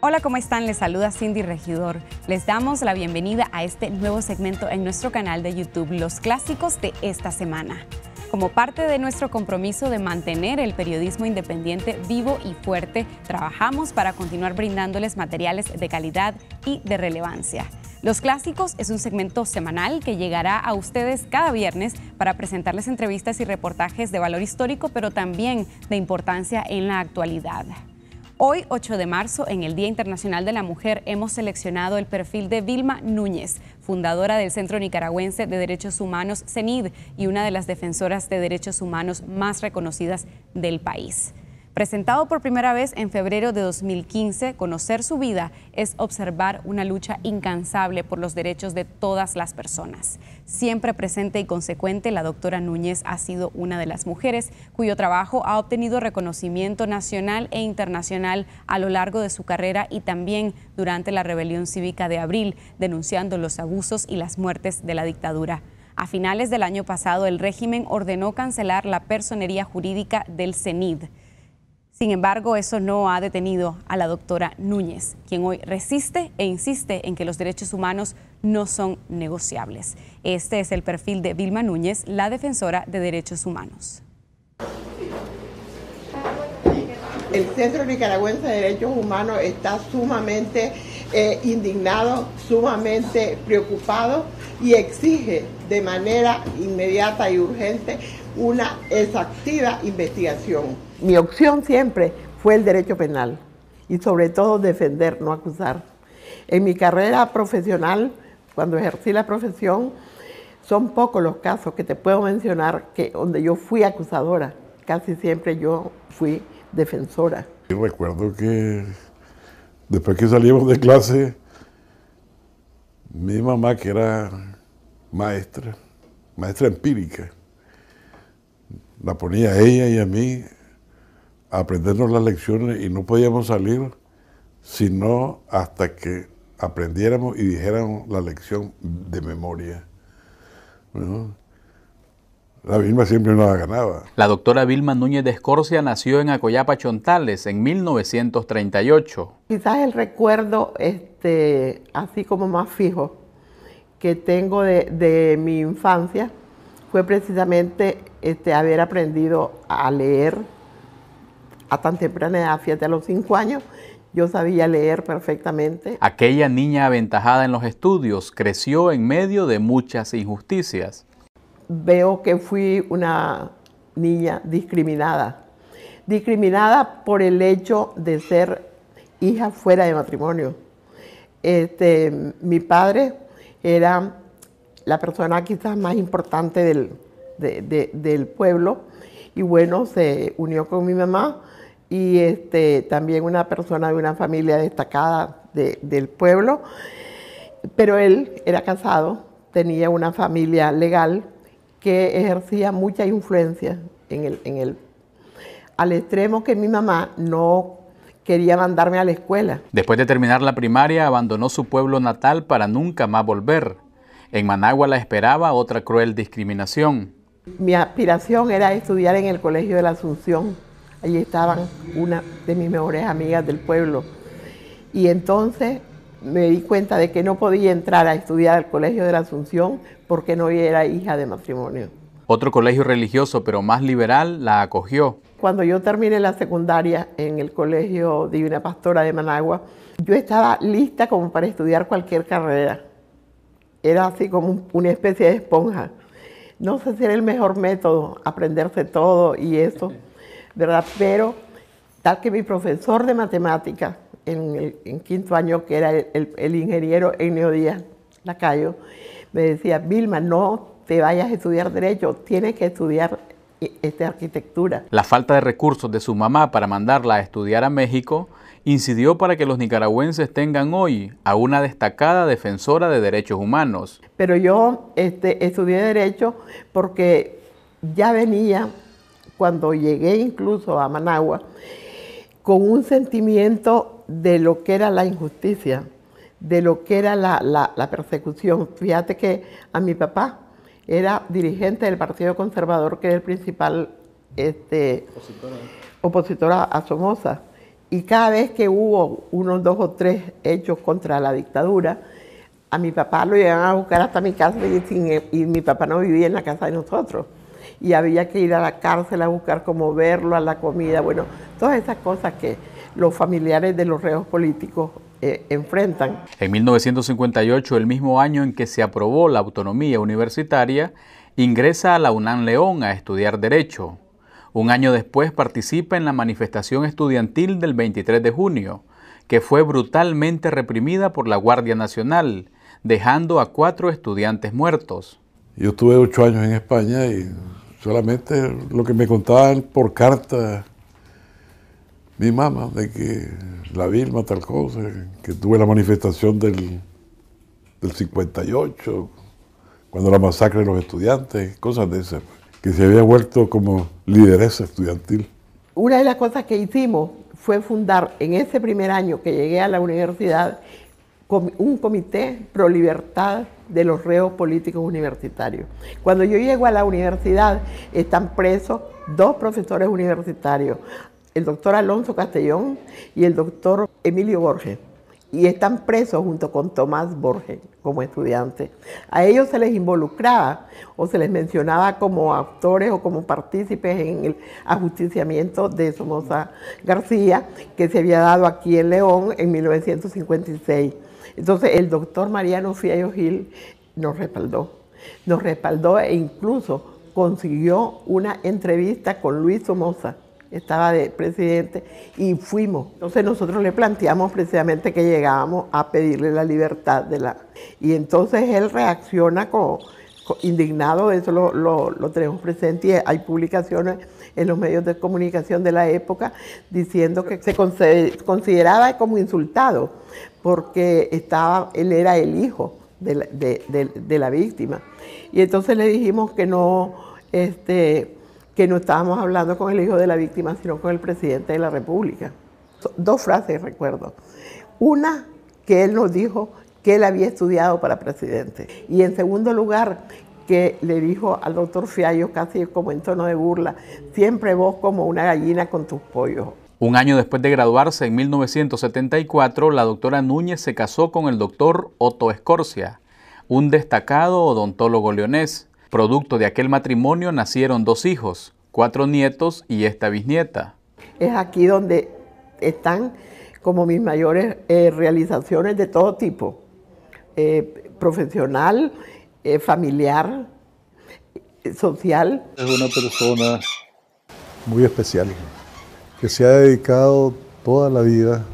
Hola, ¿cómo están? Les saluda Cindy Regidor. Les damos la bienvenida a este nuevo segmento en nuestro canal de YouTube, Los Clásicos de esta semana. Como parte de nuestro compromiso de mantener el periodismo independiente vivo y fuerte, trabajamos para continuar brindándoles materiales de calidad y de relevancia. Los Clásicos es un segmento semanal que llegará a ustedes cada viernes para presentarles entrevistas y reportajes de valor histórico, pero también de importancia en la actualidad. Hoy, 8 de marzo, en el Día Internacional de la Mujer, hemos seleccionado el perfil de Vilma Núñez, fundadora del Centro Nicaragüense de Derechos Humanos, CENID, y una de las defensoras de derechos humanos más reconocidas del país. Presentado por primera vez en febrero de 2015, Conocer su vida es observar una lucha incansable por los derechos de todas las personas. Siempre presente y consecuente, la doctora Núñez ha sido una de las mujeres cuyo trabajo ha obtenido reconocimiento nacional e internacional a lo largo de su carrera y también durante la rebelión cívica de abril, denunciando los abusos y las muertes de la dictadura. A finales del año pasado, el régimen ordenó cancelar la personería jurídica del CENID. Sin embargo, eso no ha detenido a la doctora Núñez, quien hoy resiste e insiste en que los derechos humanos no son negociables. Este es el perfil de Vilma Núñez, la defensora de derechos humanos. El Centro Nicaragüense de Derechos Humanos está sumamente eh, indignado, sumamente preocupado y exige de manera inmediata y urgente una exactiva investigación. Mi opción siempre fue el derecho penal y sobre todo defender, no acusar. En mi carrera profesional, cuando ejercí la profesión, son pocos los casos que te puedo mencionar que donde yo fui acusadora. Casi siempre yo fui defensora. Y recuerdo que después que salimos de clase, mi mamá, que era maestra, maestra empírica, la ponía a ella y a mí a aprendernos las lecciones y no podíamos salir sino hasta que aprendiéramos y dijéramos la lección de memoria. La Vilma siempre nos ganaba. La doctora Vilma Núñez de Escorcia nació en Acoyapa, Chontales, en 1938. Quizás el recuerdo, este, así como más fijo, que tengo de, de mi infancia fue precisamente este, haber aprendido a leer a tan temprana edad, fíjate, a los cinco años, yo sabía leer perfectamente. Aquella niña aventajada en los estudios creció en medio de muchas injusticias. Veo que fui una niña discriminada, discriminada por el hecho de ser hija fuera de matrimonio. Este, mi padre era la persona quizás más importante del, del pueblo. Y bueno, se unió con mi mamá y este, también una persona de una familia destacada del pueblo. Pero él era casado, tenía una familia legal que ejercía mucha influencia en él, al extremo que mi mamá no quería mandarme a la escuela. Después de terminar la primaria, abandonó su pueblo natal para nunca más volver. En Managua la esperaba otra cruel discriminación. Mi aspiración era estudiar en el Colegio de la Asunción. Allí estaban una de mis mejores amigas del pueblo. Y entonces me di cuenta de que no podía entrar a estudiar al Colegio de la Asunción porque no era hija de matrimonio. Otro colegio religioso, pero más liberal, la acogió. Cuando yo terminé la secundaria en el Colegio Divina Pastora de Managua, yo estaba lista como para estudiar cualquier carrera. Era así como una especie de esponja no sé si era el mejor método aprenderse todo y eso, ¿verdad? Pero tal que mi profesor de matemáticas en el quinto año, que era el, ingeniero Enio Díaz Lacayo, me decía, Vilma, no te vayas a estudiar derecho, tienes que estudiar eh, esta arquitectura. La falta de recursos de su mamá para mandarla a estudiar a México incidió para que los nicaragüenses tengan hoy a una destacada defensora de derechos humanos. Pero yo este, estudié derecho porque ya venía, cuando llegué incluso a Managua, con un sentimiento de lo que era la injusticia, de lo que era la, persecución. Fíjate que a mi papá era dirigente del Partido Conservador, que es el principal este, opositora a Somoza. Y cada vez que hubo unos dos o tres hechos contra la dictadura, a mi papá lo iban a buscar hasta mi casa y, mi papá no vivía en la casa de nosotros. Y había que ir a la cárcel a buscar cómo verlo, a la comida, bueno, todas esas cosas que los familiares de los reos políticos eh, enfrentan. En 1958, el mismo año en que se aprobó la autonomía universitaria, ingresa a la UNAM León a estudiar Derecho. Un año después participa en la manifestación estudiantil del 23 de junio, que fue brutalmente reprimida por la Guardia Nacional, dejando a cuatro estudiantes muertos. Yo estuve ocho años en España y solamente lo que me contaban por carta mi mamá, de que la Vilma tal cosa, que tuve la manifestación del, del 58, cuando la masacre de los estudiantes, cosas de ese que se había vuelto como lideresa estudiantil. Una de las cosas que hicimos fue fundar en ese primer año que llegué a la universidad un comité pro libertad de los reos políticos universitarios. Cuando yo llego a la universidad están presos dos profesores universitarios, el doctor Alonso Castellón y el doctor Emilio Borges, y están presos junto con Tomás Borges como estudiantes. A ellos se les involucraba o se les mencionaba como actores o como partícipes en el ajusticiamiento de Somoza García que se había dado aquí en León en 1956. Entonces el doctor Mariano Fiallo Gil nos respaldó, nos respaldó e incluso consiguió una entrevista con Luis Somoza estaba de presidente, y fuimos. Entonces nosotros le planteamos precisamente que llegábamos a pedirle la libertad de la... Y entonces él reacciona con, indignado, eso lo, tenemos presente y hay publicaciones en los medios de comunicación de la época diciendo que se consideraba como insultado porque estaba, él era el hijo de la, de la víctima. Y entonces le dijimos que no... Este, que no estábamos hablando con el hijo de la víctima, sino con el presidente de la República. Dos frases recuerdo. Una, que él nos dijo que él había estudiado para presidente. Y en segundo lugar, que le dijo al doctor Fiallo casi como en tono de burla, siempre vos como una gallina con tus pollos. Un año después de graduarse, en 1974, la doctora Núñez se casó con el doctor Otto Escorcia, un destacado odontólogo leonés. Producto de aquel matrimonio nacieron dos hijos, cuatro nietos y esta bisnieta. Es aquí donde están como mis mayores eh, realizaciones de todo tipo, eh, profesional, eh, familiar, social. Es una persona muy especial, que se ha dedicado toda la vida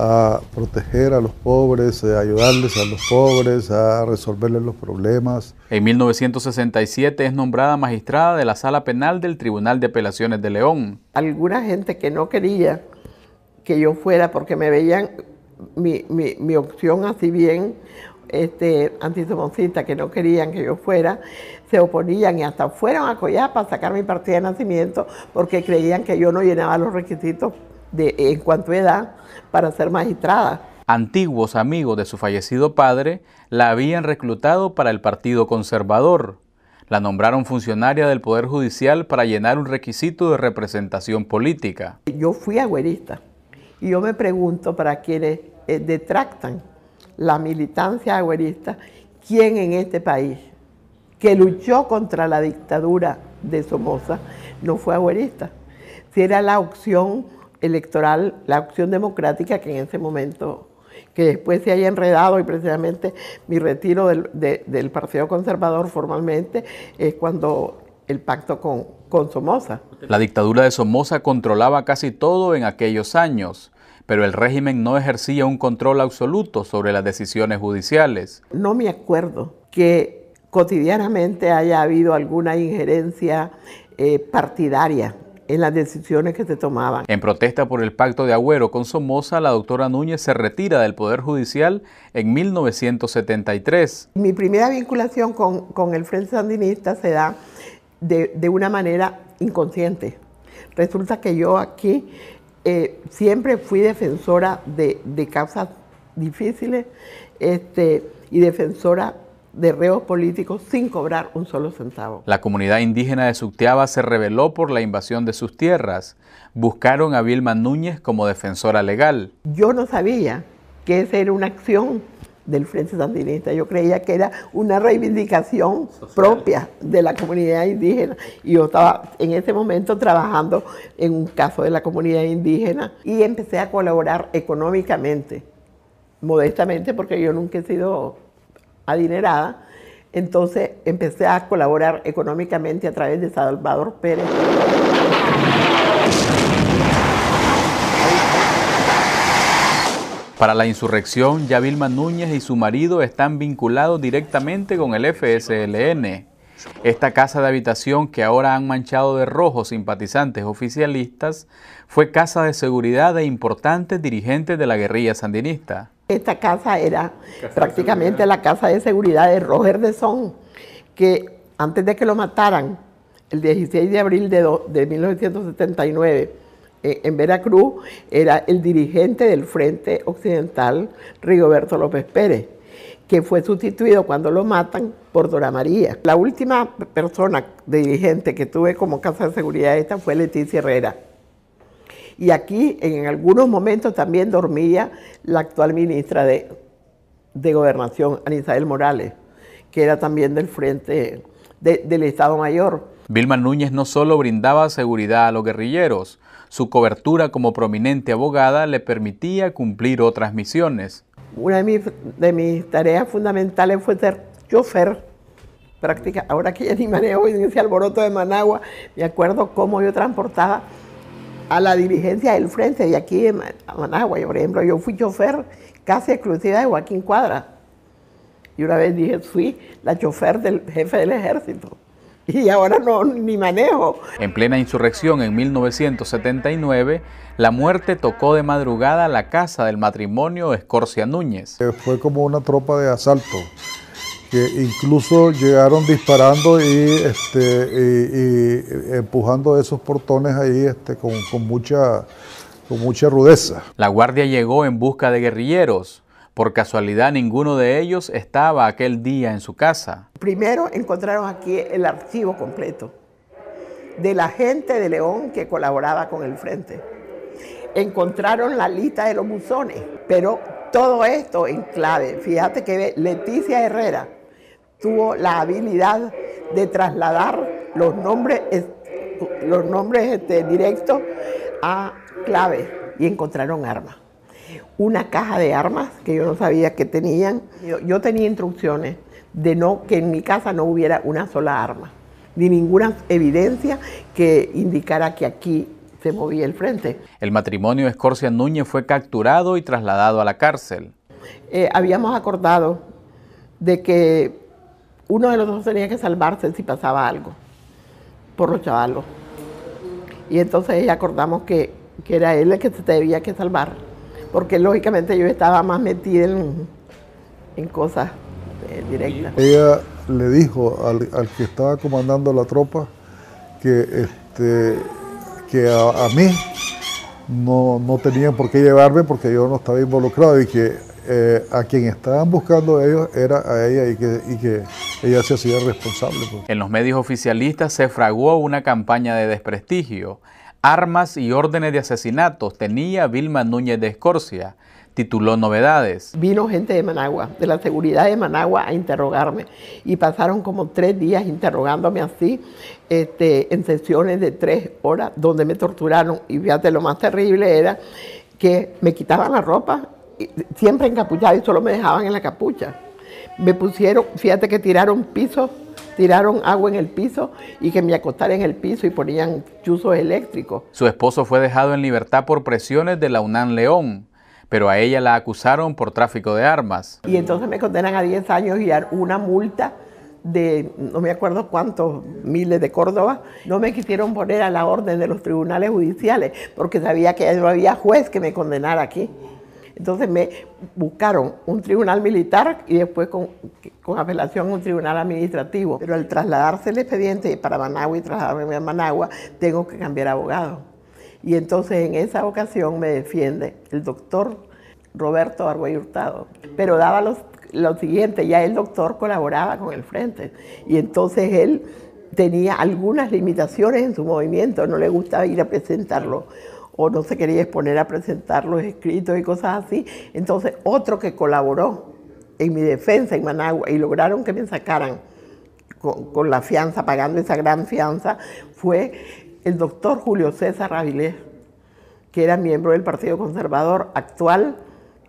a proteger a los pobres, a ayudarles a los pobres, a resolverles los problemas. En 1967 es nombrada magistrada de la Sala Penal del Tribunal de Apelaciones de León. Alguna gente que no quería que yo fuera porque me veían mi, opción así bien este, antisomoncista que no querían que yo fuera, se oponían y hasta fueron a Coyapa para sacar mi partida de nacimiento porque creían que yo no llenaba los requisitos en cuanto a edad para ser magistrada. Antiguos amigos de su fallecido padre la habían reclutado para el Partido Conservador. La nombraron funcionaria del Poder Judicial para llenar un requisito de representación política. Yo fui agüerista y yo me pregunto para quienes eh, detractan la militancia agüerista, ¿quién en este país que luchó contra la dictadura de Somoza no fue agüerista? Si era la opción electoral, la opción democrática que en ese momento, que después se haya enredado y precisamente mi retiro del, Partido Conservador formalmente es cuando el pacto con, con Somoza. La dictadura de Somoza controlaba casi todo en aquellos años pero el régimen no ejercía un control absoluto sobre las decisiones judiciales. No me acuerdo que cotidianamente haya habido alguna injerencia eh, partidaria en las decisiones que se tomaban. En protesta por el pacto de Agüero con Somoza, la doctora Núñez se retira del Poder Judicial en 1973. Mi primera vinculación con, el Frente Sandinista se da de, una manera inconsciente. Resulta que yo aquí eh, siempre fui defensora de, causas difíciles este, y defensora de reos políticos sin cobrar un solo centavo. La comunidad indígena de Sukteaba se rebeló por la invasión de sus tierras. Buscaron a Vilma Núñez como defensora legal. Yo no sabía que esa era una acción del Frente Sandinista. Yo creía que era una reivindicación propia de la comunidad indígena. Y yo estaba en ese momento trabajando en un caso de la comunidad indígena y empecé a colaborar económicamente, modestamente, porque yo nunca he sido adinerada, entonces empecé a colaborar económicamente a través de Salvador Pérez. Para la insurrección, ya Vilma Núñez y su marido están vinculados directamente con el FSLN. Esta casa de habitación que ahora han manchado de rojo simpatizantes oficialistas fue casa de seguridad de importantes dirigentes de la guerrilla sandinista. Esta casa era prácticamente la casa de seguridad de Roger de Son, que antes de que lo mataran, el 16 de abril de, 1979, eh, en Veracruz, era el dirigente del Frente Occidental, Rigoberto López Pérez, que fue sustituido cuando lo matan por Dora María. La última persona dirigente que tuve como casa de seguridad esta fue Leticia Herrera. Y aquí en algunos momentos también dormía la actual ministra de, de Gobernación, Anisabel Morales, que era también del Frente del Estado Mayor. Vilma Núñez no solo brindaba seguridad a los guerrilleros, su cobertura como prominente abogada le permitía cumplir otras misiones. Una de mis, de mis tareas fundamentales fue ser chofer. Práctica, ahora que ya ni manejo en ese alboroto de Managua, me acuerdo cómo yo transportaba a la dirigencia del frente de aquí en Managua. Por ejemplo, yo fui chofer casi exclusiva de Joaquín Cuadra. Y una vez dije, fui la chofer del jefe del ejército. Y ahora no, ni manejo. En plena insurrección en 1979, la muerte tocó de madrugada la casa del matrimonio Escorcia Núñez. Eh, fue como una tropa de asalto que incluso llegaron disparando este, y, empujando esos portones ahí este, con, mucha, con mucha rudeza. La guardia llegó en busca de guerrilleros. Por casualidad ninguno de ellos estaba aquel día en su casa. Primero encontraron aquí el archivo completo de la gente de León que colaboraba con el frente. Encontraron la lista de los buzones, pero todo esto en clave. Fíjate que Leticia Herrera tuvo la habilidad de trasladar los nombres, los nombres este, directos a clave y encontraron armas. Una caja de armas que yo no sabía que tenían. Yo, tenía instrucciones de no que en mi casa no hubiera una sola arma, ni ninguna evidencia que indicara que aquí se movía el frente. El matrimonio Escorcia Núñez fue capturado y trasladado a la cárcel. Eh, habíamos acordado de que uno de los dos tenía que salvarse si pasaba algo por los chavalos. Y entonces ella acordamos que, era él el que se debía que salvar, porque lógicamente yo estaba más metida en, cosas eh, directas. Ella le dijo al, que estaba comandando la tropa que, este, que a, mí no, no tenían por qué llevarme porque yo no estaba involucrado y que eh, a quien estaban buscando ellos era a ella y que, ella se hacía responsable. Pues. En los medios oficialistas se fraguó una campaña de desprestigio. Armas y órdenes de asesinatos tenía Vilma Núñez de Escorcia, tituló Novedades. Vino gente de Managua, de la seguridad de Managua, a interrogarme y pasaron como tres días interrogándome así, este, en sesiones de tres horas, donde me torturaron. Y fíjate, lo más terrible era que me quitaban la ropa siempre encapuchado y solo me dejaban en la capucha. Me pusieron, fíjate que tiraron piso, tiraron agua en el piso y que me acostara en el piso y ponían chuzos eléctricos. Su esposo fue dejado en libertad por presiones de la Unan León, pero a ella la acusaron por tráfico de armas. Y entonces me condenan a 10 años y a una multa de no me acuerdo cuántos miles de Córdoba, no me quisieron poner a la orden de los tribunales judiciales porque sabía que no había juez que me condenara aquí. Entonces me buscaron un tribunal militar y después con, apelación un tribunal administrativo. Pero al trasladarse el expediente para Managua y trasladarme a Managua, tengo que cambiar abogado. Y entonces en esa ocasión me defiende el doctor Roberto Arguay Hurtado. Pero daba lo siguiente, ya el doctor colaboraba con el frente. Y entonces él tenía algunas limitaciones en su movimiento, no le gustaba ir a presentarlo o no se quería exponer a presentar los escritos y cosas así. Entonces otro que colaboró en mi defensa en Managua y lograron que me sacaran con, la fianza, pagando esa gran fianza, fue el doctor Julio César Avilés, que era miembro del Partido Conservador actual,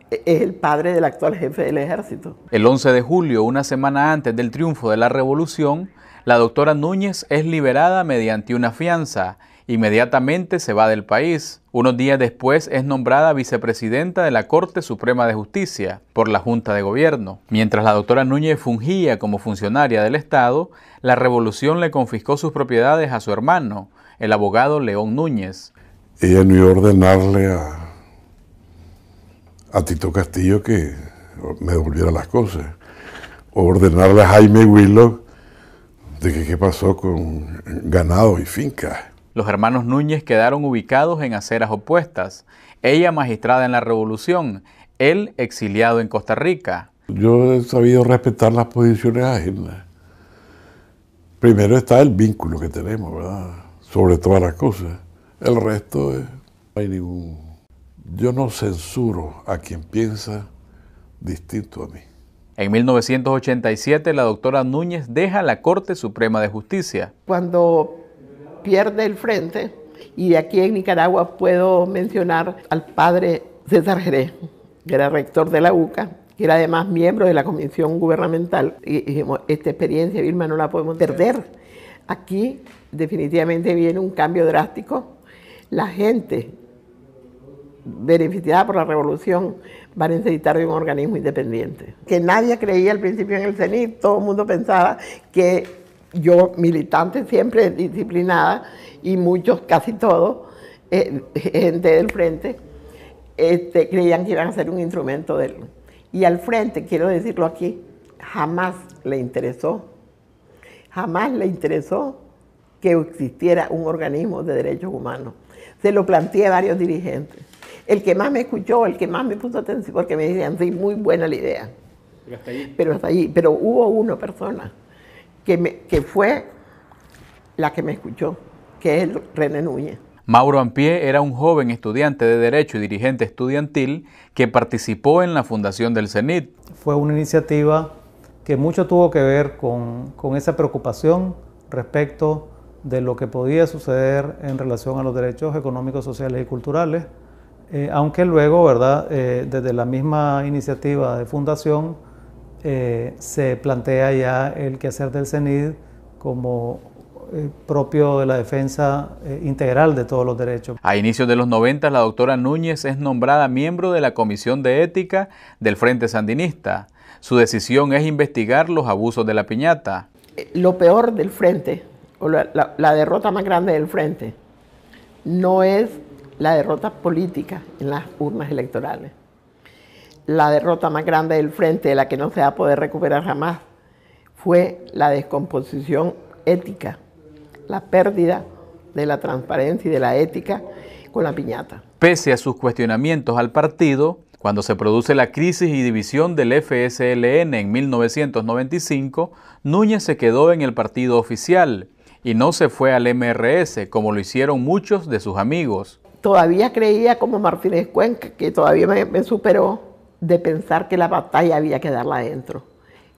e, es el padre del actual jefe del ejército. El 11 de julio, una semana antes del triunfo de la revolución, la doctora Núñez es liberada mediante una fianza Inmediatamente se va del país. Unos días después es nombrada vicepresidenta de la Corte Suprema de Justicia por la Junta de Gobierno. Mientras la doctora Núñez fungía como funcionaria del Estado, la revolución le confiscó sus propiedades a su hermano, el abogado León Núñez. Ella no iba a ordenarle a, Tito Castillo que me devolviera las cosas, o ordenarle a Jaime Willow de qué pasó con ganado y finca. Los hermanos Núñez quedaron ubicados en aceras opuestas, ella magistrada en la Revolución, él exiliado en Costa Rica. Yo he sabido respetar las posiciones ajenas. Primero está el vínculo que tenemos, ¿verdad? Sobre todas las cosas. El resto es, no hay ningún... Yo no censuro a quien piensa distinto a mí. En 1987 la doctora Núñez deja la Corte Suprema de Justicia. Cuando pierde el frente. Y de aquí en Nicaragua puedo mencionar al padre César Jerez, que era rector de la UCA, que era además miembro de la comisión gubernamental. Y dijimos, esta experiencia, Vilma, no la podemos perder. Aquí definitivamente viene un cambio drástico. La gente beneficiada por la revolución va a necesitar de un organismo independiente. Que nadie creía al principio en el CENIT, todo el mundo pensaba que yo militante siempre disciplinada y muchos, casi todos, eh, gente del frente, este, creían que iban a ser un instrumento de él. Y al frente, quiero decirlo aquí, jamás le interesó, jamás le interesó que existiera un organismo de derechos humanos. Se lo planteé a varios dirigentes. El que más me escuchó, el que más me puso atención, porque me decían, sí, muy buena la idea. Pero hasta ahí, Pero hasta allí. Pero hubo una persona que, fue la que me escuchó, que es René Núñez. Mauro Ampié era un joven estudiante de Derecho y dirigente estudiantil que participó en la fundación del CENIT. Fue una iniciativa que mucho tuvo que ver con, esa preocupación respecto de lo que podía suceder en relación a los derechos económicos, sociales y culturales, eh, aunque luego, ¿verdad?, eh, desde la misma iniciativa de fundación eh, se plantea ya el quehacer del CENID como eh, propio de la defensa eh, integral de todos los derechos. A inicios de los 90, la doctora Núñez es nombrada miembro de la Comisión de Ética del Frente Sandinista. Su decisión es investigar los abusos de la piñata. Lo peor del Frente, o la derrota más grande del Frente, no es la derrota política en las urnas electorales la derrota más grande del frente, de la que no se va a poder recuperar jamás, fue la descomposición ética, la pérdida de la transparencia y de la ética con la piñata. Pese a sus cuestionamientos al partido, cuando se produce la crisis y división del FSLN en 1995, Núñez se quedó en el partido oficial y no se fue al MRS, como lo hicieron muchos de sus amigos. Todavía creía como Martínez Cuenca, que todavía me, superó, de pensar que la batalla había que darla adentro.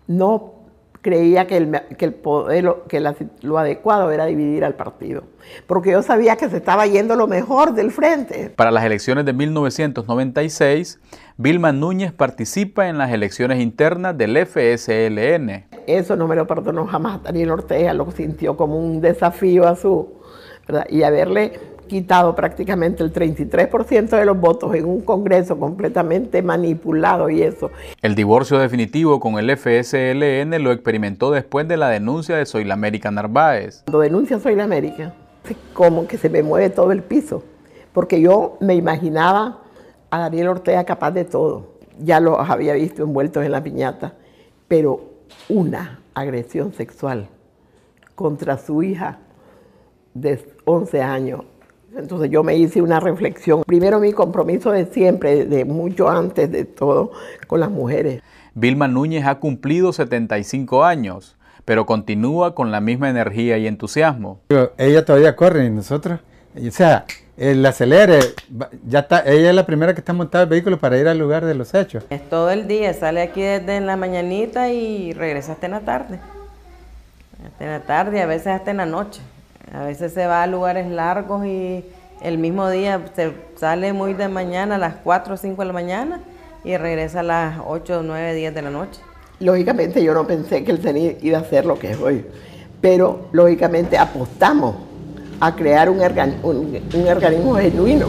No creía que, el, que el poder, que lo adecuado era dividir al partido, porque yo sabía que se estaba yendo lo mejor del frente. Para las elecciones de 1996, Vilma Núñez participa en las elecciones internas del FSLN. Eso no me lo perdonó jamás Daniel Ortega, lo sintió como un desafío a su... ¿verdad? Y haberle quitado prácticamente el 33% de los votos en un Congreso completamente manipulado y eso. El divorcio definitivo con el FSLN lo experimentó después de la denuncia de Soy la América Narváez. Cuando denuncia Soy la América, pues, como que se me mueve todo el piso, porque yo me imaginaba a Daniel Ortega capaz de todo. Ya los había visto envueltos en la piñata, pero una agresión sexual contra su hija de 11 años entonces yo me hice una reflexión. Primero mi compromiso de siempre, de mucho antes de todo, con las mujeres. Vilma Núñez ha cumplido 75 años, pero continúa con la misma energía y entusiasmo. Ella todavía corre y nosotros, o sea, el acelere, ya está, ella es la primera que está montada el vehículo para ir al lugar de los hechos. Es todo el día, sale aquí desde la mañanita y regresa hasta en la tarde. Hasta en la tarde, a veces hasta en la noche. A veces se va a lugares largos y el mismo día se sale muy de mañana, a las 4 o 5 de la mañana, y regresa a las 8, 9, 10 de la noche. Lógicamente yo no pensé que el CENI iba a ser lo que es hoy, pero lógicamente apostamos a crear un, organismo genuino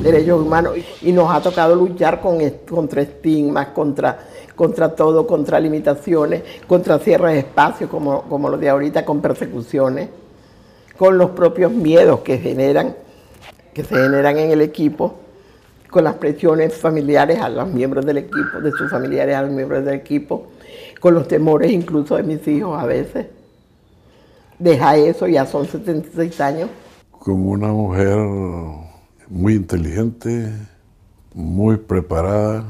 de derechos humanos y nos ha tocado luchar con, contra estigmas, contra, todo, contra limitaciones, contra cierres de espacios como, como los de ahorita, con persecuciones con los propios miedos que generan, que se generan en el equipo, con las presiones familiares a los miembros del equipo, de sus familiares a los miembros del equipo, con los temores incluso de mis hijos a veces. Deja eso, ya son 76 años. Como una mujer muy inteligente, muy preparada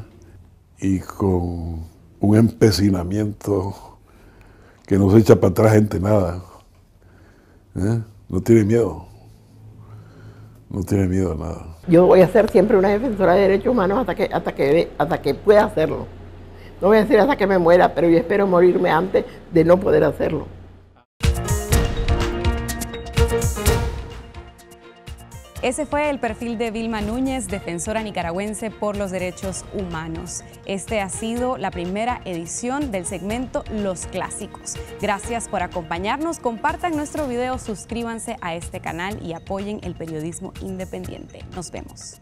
y con un empecinamiento que no se echa para atrás gente nada. ¿eh? No tiene miedo. No tiene miedo a nada. Yo voy a ser siempre una defensora de derechos humanos hasta que, hasta que, hasta que pueda hacerlo. No voy a decir hasta que me muera, pero yo espero morirme antes de no poder hacerlo. Ese fue el perfil de Vilma Núñez, defensora nicaragüense por los derechos humanos. Este ha sido la primera edición del segmento Los Clásicos. Gracias por acompañarnos, compartan nuestro video, suscríbanse a este canal y apoyen el periodismo independiente. Nos vemos.